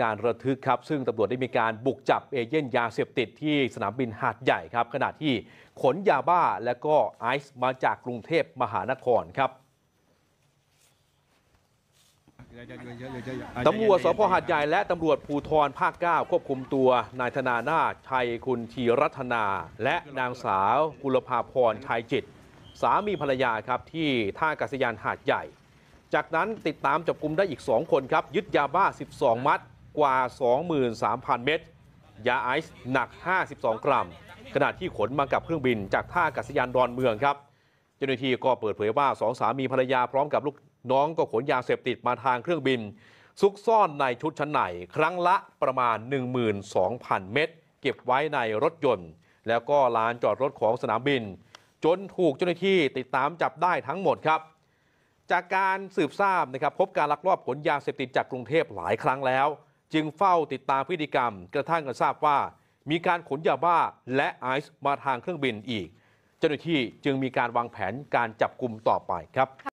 การณ์ระทึกครับ ซึ่งตำรวจได้มีการบุกจับเอเย่นยาเสพติดที่สนามบินหาดใหญ่ครับขณะที่ขนยาบ้าและก็ไอซ์มาจากกรุงเทพมหานครครับตำรวจสพหาดใหญ่และตำรวจภูธรภาค 9 ควบคุมตัว นายธนานาชัยคุณธีรัตนาและนางสาว กุลภาพร ชัยจิต สามีภรรยาครับที่ท่ากาศยานหาดใหญ่ จากนั้นติดตามจับกลุ่มได้อีก 2 คนครับ ยึดยาบ้า 12 มัดกว่า 23,000 เม็ดยาไอซ์หนัก 52 กรัมขณะที่ขนมากับเครื่องบิน จากท่าอากาศยานดอนเมืองครับ เจ้าหน้าที่ก็เปิดเผยว่าสองสามีภรรยาพร้อมกับลูกน้องก็ขนยาเสพติดมาทางเครื่องบิน ซุกซ่อนในชุดชั้นในครั้งละประมาณ 12,000 เม็ดเก็บไว้ในรถยนต์แล้วก็ลานจอดรถของสนามบิน จนถูกเจ้าหน้าที่ติดตามจับได้ทั้งหมดครับ จากการสืบทราบนะครับพบการลักลอบขนยาเสพติดจากกรุงเทพหลายครั้งแล้วจึงเฝ้าติดตามพฤติกรรมกระทั่งกันทราบว่า มีการขนยาบ้าและไอซ์มาทางเครื่องบินอีกเจ้าหน้าที่จึงมีการวางแผนการจับกลุ่มต่อไปครับ